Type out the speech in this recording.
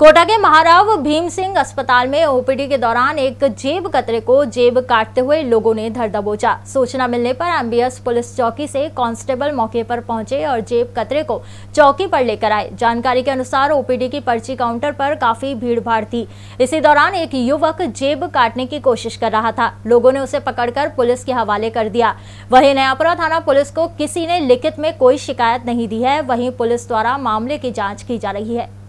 कोटा के महाराव भीम सिंह अस्पताल में ओपीडी के दौरान एक जेब कतरे को जेब काटते हुए लोगों ने धर दबोचा सूचना मिलने पर एमबीएस पुलिस चौकी से कांस्टेबल मौके पर पहुंचे और जेब कतरे को चौकी पर लेकर आए जानकारी के अनुसार ओपीडी की पर्ची काउंटर पर काफी भीड़ भाड़ थी इसी दौरान एक युवक जेब काटने की कोशिश कर रहा था लोगों ने उसे पकड़कर पुलिस के हवाले कर दिया वही नयापुरा थाना पुलिस को किसी ने लिखित में कोई शिकायत नहीं दी है वही पुलिस द्वारा मामले की जाँच की जा रही है